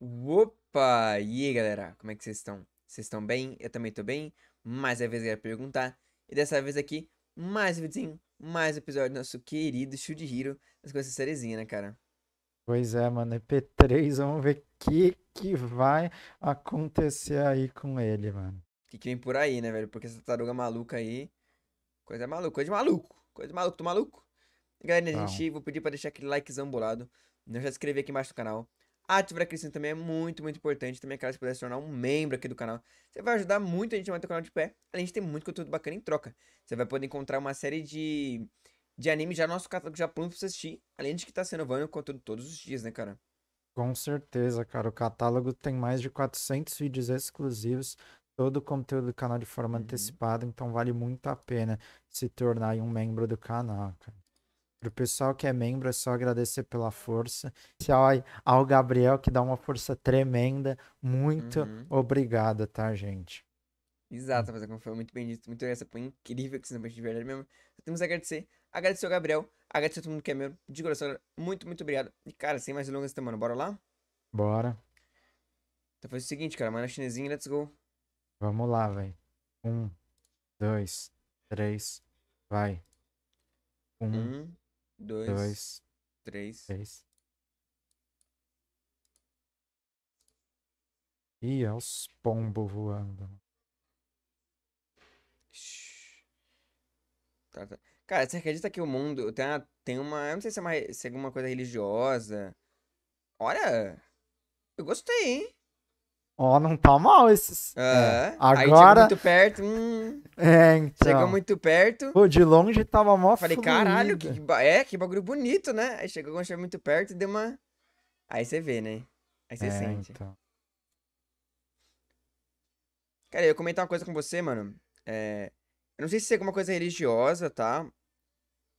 Opa! E aí, galera? Como é que vocês estão? Vocês estão bem? Eu também tô bem. Mais uma vez eu quero perguntar. E dessa vez aqui, mais um videozinho, mais um episódio do nosso querido Shield Hero. Mas com essa sériezinha, né, cara? Pois é, mano. EP3, vamos ver o que, que vai acontecer aí com ele, mano. O que, que vem por aí, né, velho? Porque essa taruga maluca aí. Coisa maluca, coisa de maluco. Coisa de maluco, tô maluco. Galera, a então. gente, vou pedir pra deixar aquele likezão bolado. Não já se inscrever aqui embaixo no canal Ativar A cristina crescente também é muito, muito importante. Também, caso é se puder se tornar um membro aqui do canal, você vai ajudar muito a gente a manter o canal de pé. A gente tem muito conteúdo bacana em troca. Você vai poder encontrar uma série de, de anime já no nosso catálogo já pronto pra você assistir. Além de que tá sendo vano o conteúdo todos os dias, né, cara? Com certeza, cara. O catálogo tem mais de 400 vídeos exclusivos. Todo o conteúdo do canal de forma uhum. antecipada. Então, vale muito a pena se tornar um membro do canal, cara. Pro pessoal que é membro, é só agradecer pela força. Ao, ao Gabriel, que dá uma força tremenda. Muito uhum. obrigado, tá, gente? Exato, mas é foi muito bem dito. Muito essa foi incrível que você não de verdade mesmo. Só temos a agradecer. Agradecer ao Gabriel. Agradecer a todo mundo que é membro. De coração, Muito, muito obrigado. E, cara, sem mais delongas, semana, mano? Bora lá? Bora. Então faz o seguinte, cara. Mana chinesinha, let's go. Vamos lá, velho. Um, dois, três, vai. Um. um dois, dois três. três. E os pombos voando. Tá, tá. Cara, você acredita que o mundo tem uma. Tem uma eu não sei se é, uma, se é alguma coisa religiosa. Olha, eu gostei, hein? Ó, oh, não tá mal esses. Uhum. É. é. Agora. muito perto. Hum... É, então. Chegou muito perto. Pô, de longe tava mó Falei, caralho, que, é, que bagulho bonito, né? Aí chegou quando chegou muito perto e deu uma. Aí você vê, né? Aí você é, sente. Então. Cara, eu ia comentar uma coisa com você, mano. É... Eu não sei se é alguma coisa religiosa, tá?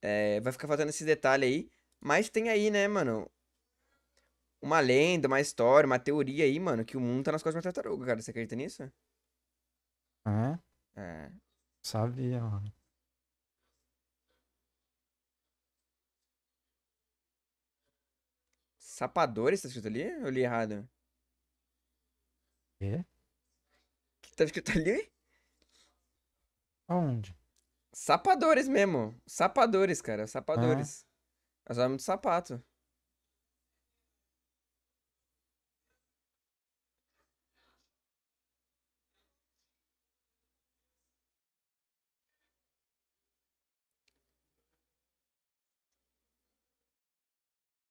É... Vai ficar faltando esse detalhe aí. Mas tem aí, né, mano? uma lenda, uma história, uma teoria aí, mano, que o mundo tá nas costas de uma tartaruga, cara. Você acredita nisso? É? É. Sabia, mano. Sapadores, tá escrito ali? Eu li errado. Quê? Que tá escrito ali? Aonde? Sapadores mesmo. Sapadores, cara. Sapadores. Ah. É muito do sapato.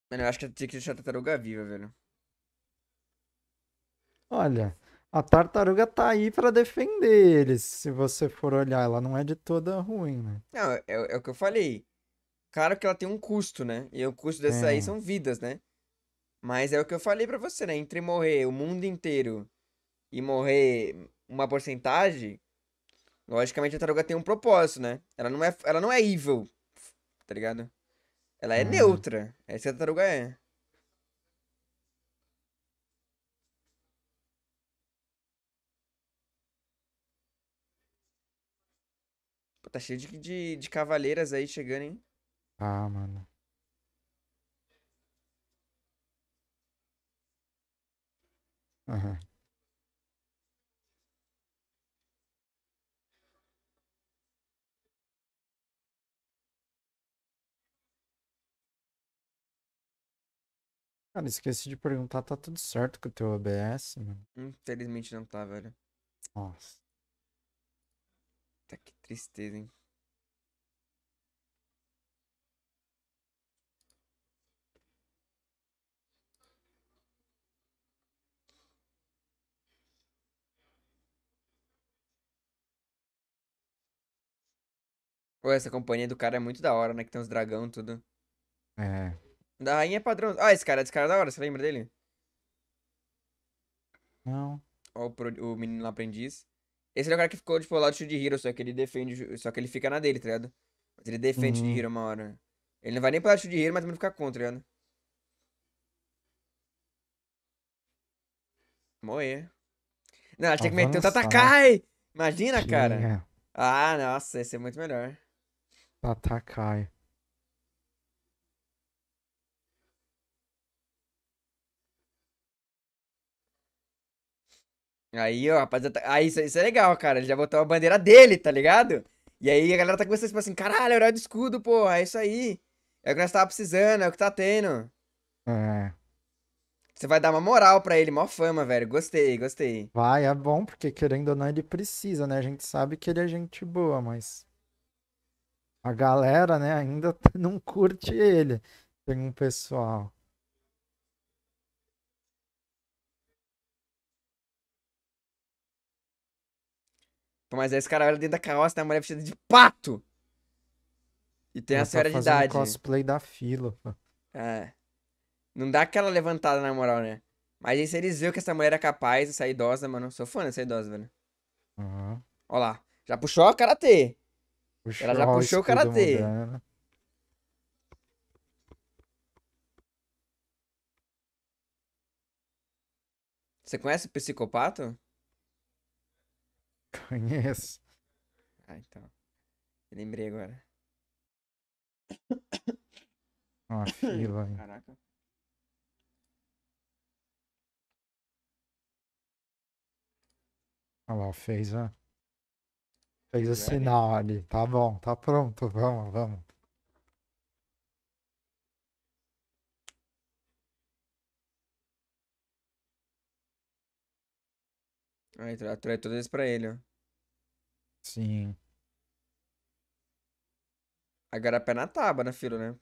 Mano, eu acho que eu tinha que deixar a é tartaruga viva, velho. Olha, a tartaruga tá aí pra defender eles. Se você for olhar, ela não é de toda ruim, né? Não, é, é, é o que eu falei. Claro que ela tem um custo, né? E o custo dessa é. aí são vidas, né? Mas é o que eu falei pra você, né? Entre morrer o mundo inteiro e morrer uma porcentagem, logicamente a tartaruga tem um propósito, né? Ela não é, ela não é evil, tá ligado? Ela é hum. neutra. É essa tartaruga é. Pô, tá cheio de, de, de cavaleiras aí chegando, hein? Ah, mano. Aham. Uhum. Cara, esqueci de perguntar, tá tudo certo com o teu ABS, mano? Infelizmente não tá, velho. Nossa. Tá que tristeza, hein? Pô, essa companhia do cara é muito da hora, né? Que tem uns dragão e tudo. É. Da rainha é padrão. Ah, esse cara, é esse cara da hora, você lembra dele? Não. Ó, o, pro, o menino lá aprendiz. Esse é o cara que ficou, tipo, lá do Shield Hero, só que ele defende. Só que ele fica na dele, tá ligado? Mas ele defende uhum. de Hero uma hora. Ele não vai nem pro lado Shield Hero, mas também fica contra, tá ligado? Morrer. Não, tinha que meter o Tatakai! Imagina, cara. Ah, nossa, ia ser é muito melhor. Tatakai. Aí, ó, rapaziada. Aí, isso, isso, é legal, cara. Ele já botou a bandeira dele, tá ligado? E aí a galera tá começando tipo assim: caralho, é herói do escudo, porra, é isso aí. É o que nós tava precisando, é o que tá tendo. É. Você vai dar uma moral para ele, mó fama, velho. Gostei, gostei. Vai, é bom, porque querendo ou não, ele precisa, né? A gente sabe que ele é gente boa, mas. A galera, né, ainda não curte ele. Tem um pessoal. Mas aí esse cara olha dentro da carroça, tem uma mulher vestida de pato. E tem Ela a tá senhora tá de idade. cosplay da fila. É. Não dá aquela levantada na moral, né? Mas aí se eles viram que essa mulher é capaz, essa idosa, mano. Sou fã dessa idosa, velho. Uhum. Ó lá. Já puxou o karatê. Puxou Ela já puxou o karatê. Moderno. Você conhece o psicopata? Conheço. Ah, então. Lembrei agora. Ó, fila. hein? Caraca. Olha lá, fez a. Fez o sinal ali. Tá bom, tá pronto. Vamos, vamos. Ah, atrai, atrai eles pra ele, ó. Sim. Agora pé na tábua, né, filho, né?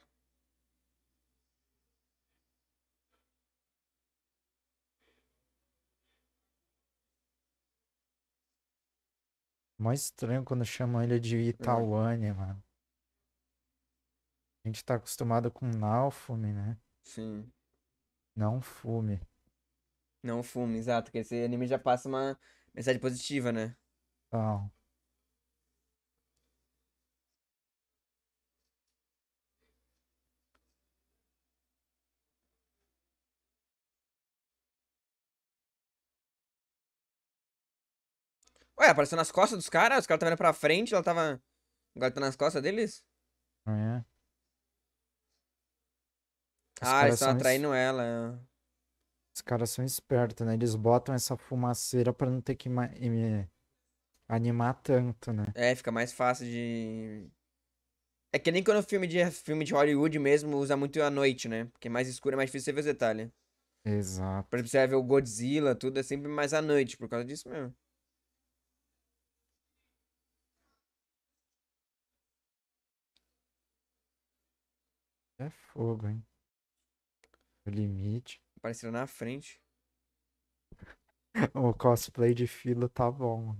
Mó estranho quando chamam ele de Itauane, é. mano. A gente tá acostumado com Naofumi, né? Sim. Não fume. Não fume, exato. Porque esse anime já passa uma mensagem positiva, né? Então. Ué, apareceu nas costas dos caras? Os caras estavam indo pra frente, ela tava. Agora tá nas costas deles? É. ah, eles estão atraindo isso. ela. Os caras são espertos, né? Eles botam essa fumaceira para não ter que eh, animar tanto, né? É, fica mais fácil de. É que nem quando o filme de, filme de Hollywood mesmo usa muito a noite, né? Porque é mais escuro é mais difícil você ver os detalhes. Exato. Por exemplo, você vai ver o Godzilla, tudo é sempre mais à noite, por causa disso mesmo. É fogo, hein? O limite apareceram na frente. o cosplay de fila tá bom.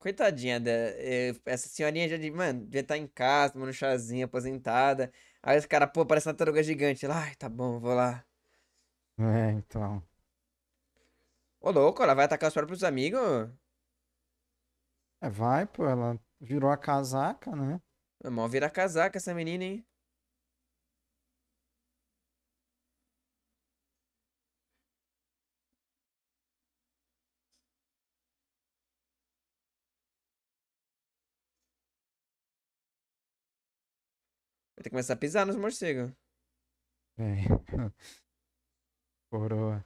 Coitadinha da. É, essa senhorinha já de, mano, devia estar tá em casa, tomando um chazinho, aposentada. Aí os caras, pô, parece uma taruga gigante. Lá, ai, tá bom, vou lá. É, então. Ô, louco, ela vai atacar os próprios amigos? É, vai, pô. Ela virou a casaca, né? É mó virar casaca essa menina, hein? Vai ter que começar a pisar nos morcegos. É. Coroa.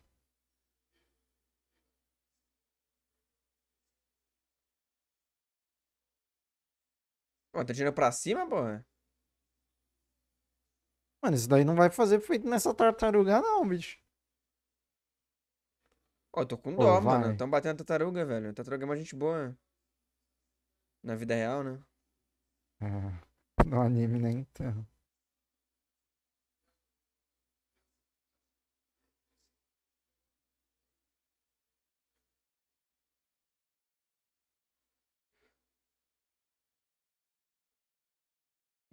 Pô, tá tirando pra cima, porra? Mano, isso daí não vai fazer feito nessa tartaruga, não, bicho. Ó, oh, tô com dó, oh, mano. Tão batendo a tartaruga, velho. A tartaruga é uma gente boa. Na vida real, né? É. no anime, né? Então.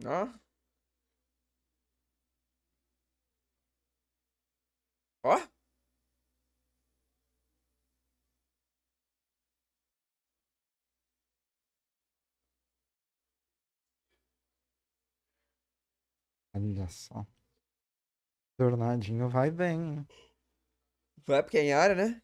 Ó. Ó. Olha só. Tornadinho vai bem. Vai porque é em área, né?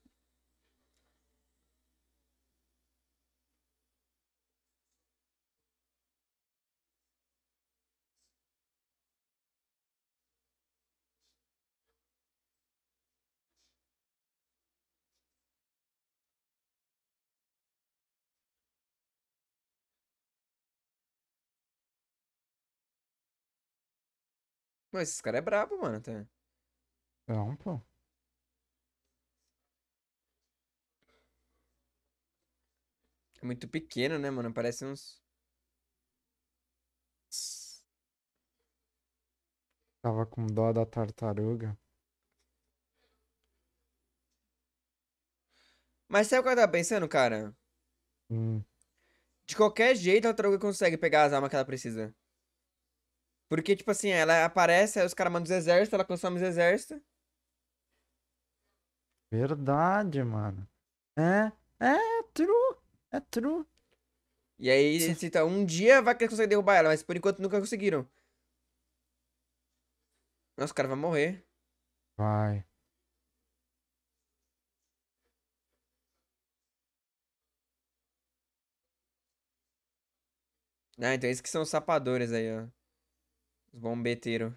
Mas esse cara é brabo, mano. Tá? Não, pô. É muito pequeno, né, mano? Parece uns. Tava com dó da tartaruga. Mas sabe o que eu tava pensando, cara? Hum. De qualquer jeito, a tartaruga consegue pegar as armas que ela precisa. Porque, tipo assim, ela aparece, aí os caras mandam os exércitos, ela consome os exércitos. Verdade, mano. É, é true, é true. E aí, cita, um dia vai que eles conseguem derrubar ela, mas por enquanto nunca conseguiram. Nossa, o cara vai morrer. Vai. Ah, então esses que são os sapadores aí, ó. Os bombeteiros.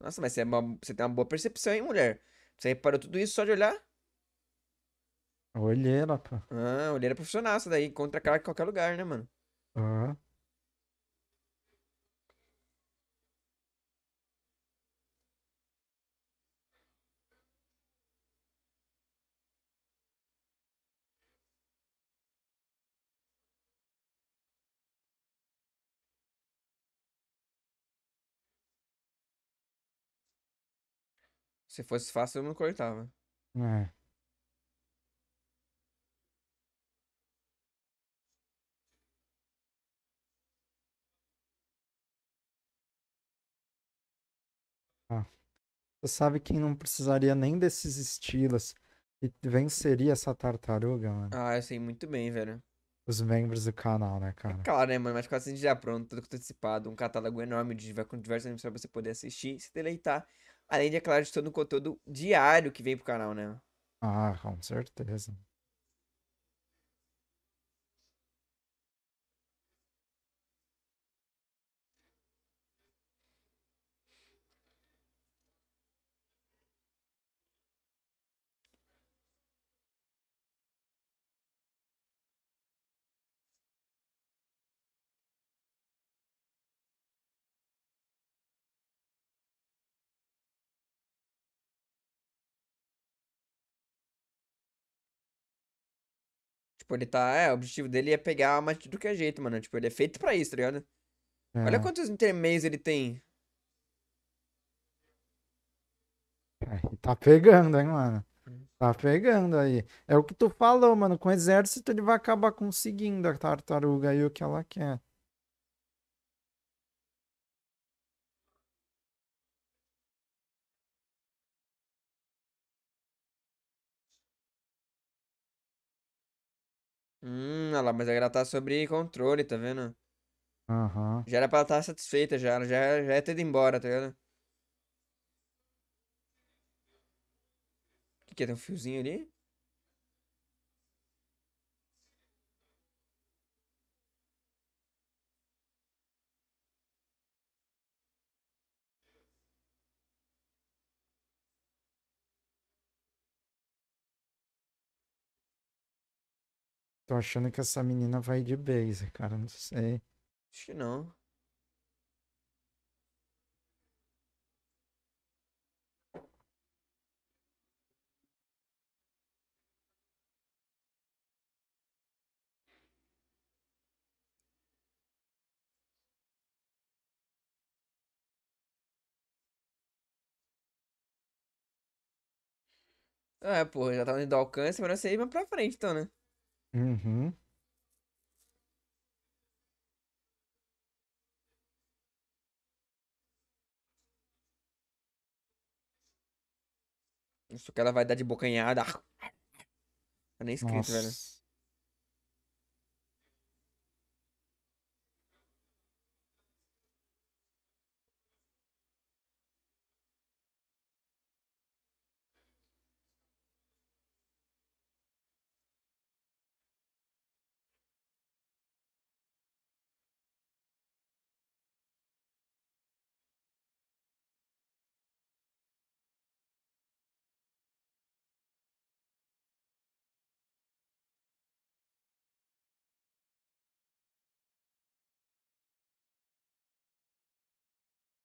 Nossa, mas você, é uma, você, tem uma boa percepção, hein, mulher? Você reparou tudo isso só de olhar? Olheira, pô. Ah, olheira profissional, essa daí. Encontra cara em qualquer lugar, né, mano? Ah. Uhum. Se fosse fácil, eu não cortava. É. Ah. Você sabe quem não precisaria nem desses estilos e venceria essa tartaruga, mano? Ah, eu sei muito bem, velho. Os membros do canal, né, cara? É claro, né, mano? Mas quase assim já pronto, tudo tá antecipado, um catálogo enorme de com diversos animes pra você poder assistir, se deleitar Além de, é claro, de todo o conteúdo diário que vem pro canal, né? Ah, com certeza. Tipo, ele tá. É, o objetivo dele é pegar a de qualquer jeito, mano. Tipo, ele é feito pra isso, tá ligado? É. Olha quantos intermeios ele tem. tá pegando, hein, mano? Hum. Tá pegando aí. É o que tu falou, mano. Com o exército ele vai acabar conseguindo a tartaruga e o que ela quer. Hum, olha lá, mas ela tá sobre controle, tá vendo? Aham. Já era pra ela estar tá satisfeita já, ela já, já ia é ter ido embora, tá ligado? O que que é? Tem um fiozinho ali? Tô achando que essa menina vai de base, cara. Não sei. Acho que não. É, pô, já tava tá indo do alcance, mas não sei ir mais pra frente, então, né? Uhum. Isso que ela vai dar de bocanhada. Tá nem escrito, Nossa. velho.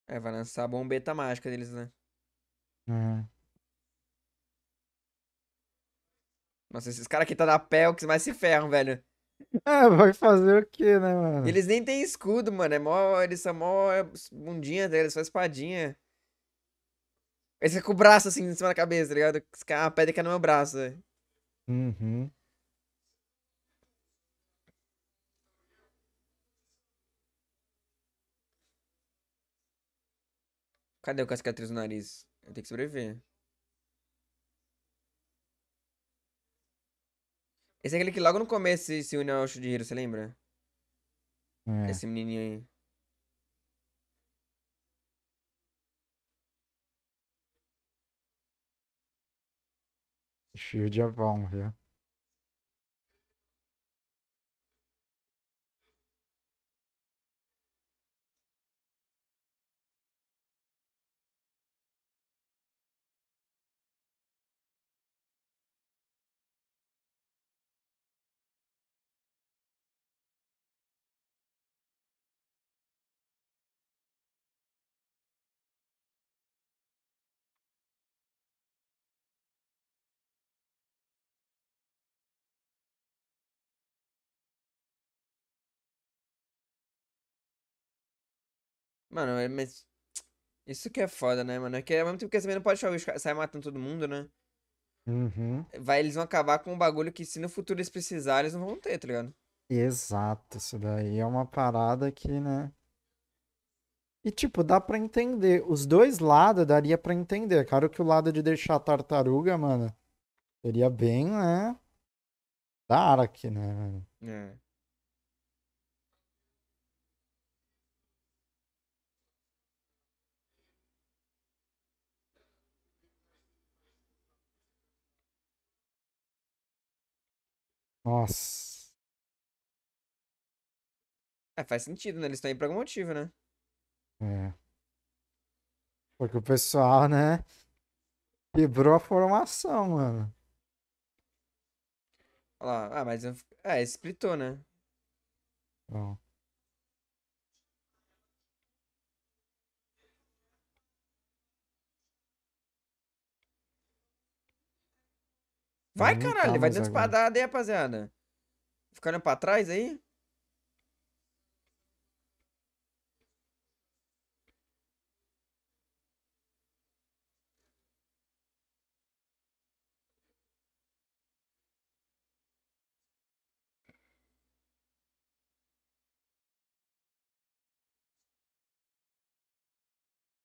É, vai lançar a bombeta mágica deles, né? Uhum. Nossa, esses caras que tá na pé, é o que mais se ferram, velho. Ah, vai fazer o que, né, mano? Eles nem tem escudo, mano. É mó, eles são mó bundinha tá deles, só espadinha. Eles ficam com o braço assim em cima da cabeça, tá ligado? Esse cara, a pedra que é no meu braço, velho. Uhum. Cadê o cicatriz no nariz? Eu tenho que sobreviver. Esse é aquele que logo no começo se, se une ao Shujiro, você lembra? É. Esse menininho aí. Shield é bom, viu? Mano, é, mas. Isso que é foda, né, mano? É que é mesmo tempo que também não pode deixar sair matando todo mundo, né? Uhum. Vai, eles vão acabar com um bagulho que se no futuro eles precisarem, eles não vão ter, tá ligado? Exato, isso daí é uma parada que, né? E tipo, dá para entender. Os dois lados daria para entender. Claro que o lado de deixar a tartaruga, mano, seria bem, né? Da aqui, né? É. Nossa. É, faz sentido, né? Eles estão aí por algum motivo, né? É. Porque o pessoal, né? Quebrou a formação, mano. Olha lá. Ah, mas. É, splitou, né? Bom. Vai, não caralho, tá vai dando espadada aí, rapaziada. Ficando pra trás aí?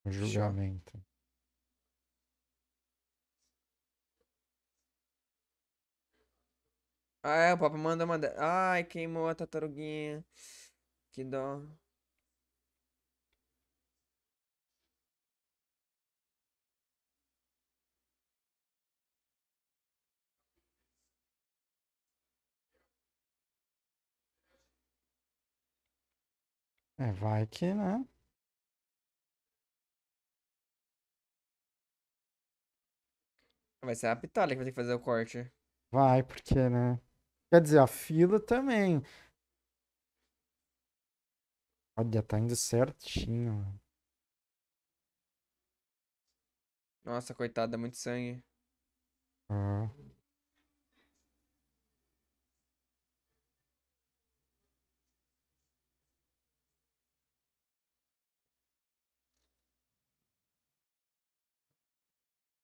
Julgamento. Ah, é, o papo manda mandar. Ai, queimou a tartaruguinha. Que dó. É, vai que, né? Vai ser a Pitália que vai ter que fazer o corte. Vai, porque, né? Quer dizer, a fila também. Olha, tá indo certinho. Nossa, coitada, muito sangue. Ah.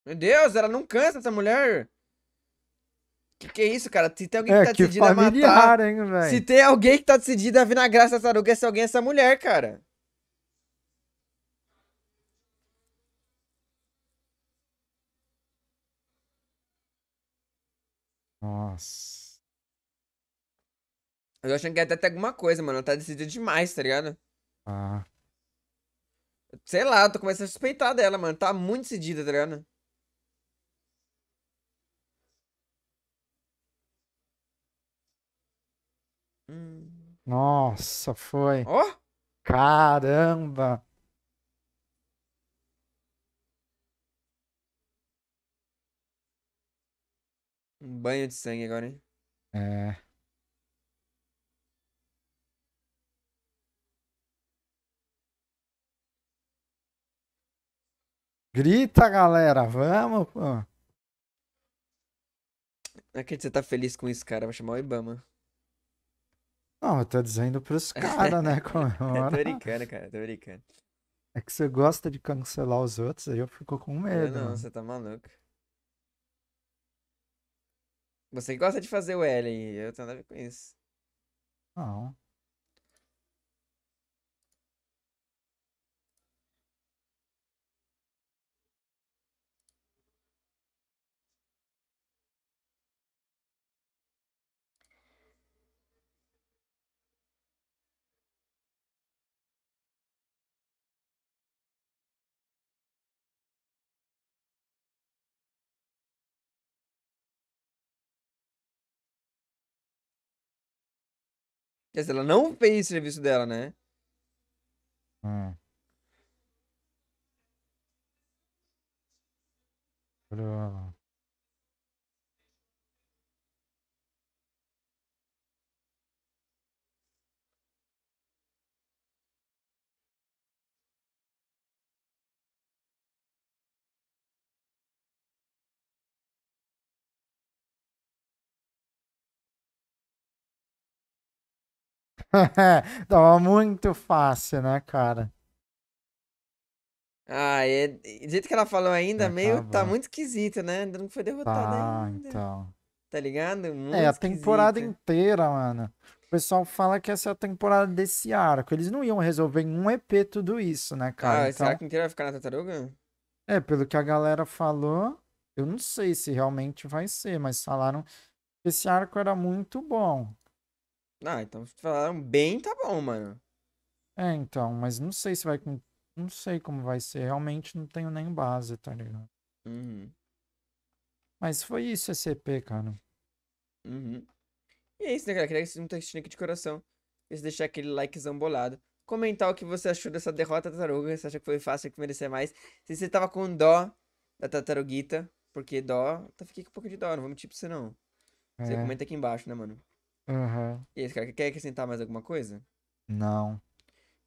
Meu Deus, ela não cansa essa mulher. Que, que isso, cara? Se tem alguém é, que tá que decidido familiar, a matar. Hein, se tem alguém que tá decidido a vir na graça da é se alguém é essa mulher, cara. Nossa. Eu tô achando que até tem alguma coisa, mano. Ela tá decidida demais, tá ligado? Ah. Sei lá, eu tô começando a suspeitar dela, mano. Tá muito decidida, tá ligado? Nossa, foi. Ó! Oh? Caramba! Um banho de sangue agora, hein? É. Grita, galera, vamos, pô. Não é que você tá feliz com isso, cara. Vai chamar o Ibama. Não, eu tô dizendo pros caras, né? Comemora. tô brincando, cara, tô brincando. É que você gosta de cancelar os outros, aí eu fico com medo. Eu não, você tá maluco. Você gosta de fazer o L aí, eu tenho nada a ver com isso. Não. Quer dizer, ela não fez o serviço dela, né? Hum. Tava muito fácil, né, cara? Ah, é... do jeito que ela falou ainda, é, meio tá, tá muito esquisito, né? Ainda não foi derrotado tá, ainda. então. Tá ligado? Muito é, a temporada esquisito. inteira, mano. O pessoal fala que essa é a temporada desse arco. Eles não iam resolver em um EP tudo isso, né, cara? Ah, então... será que inteiro vai ficar na tartaruga? É, pelo que a galera falou, eu não sei se realmente vai ser, mas falaram que esse arco era muito bom. Ah, então falaram bem, tá bom, mano. É, então, mas não sei se vai. Não sei como vai ser. Realmente não tenho nem base, tá ligado? Uhum. Mas foi isso, SCP, cara. Uhum. E é isso, né, galera? Queria que vocês não assistindo aqui de coração. E deixar aquele likezão bolado. Comentar o que você achou dessa derrota da tartaruga. Se acha que foi fácil, que merecia mais. Se você tava com dó da tataruguita Porque dó. Tá, fiquei com um pouco de dó, não vamos mentir pra você não. Você é. comenta aqui embaixo, né, mano? Uhum. E esse cara, quer acrescentar mais alguma coisa? Não.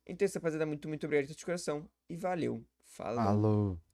Então, essa rapaziada, muito, muito obrigado de coração. E valeu. Falou. Falou.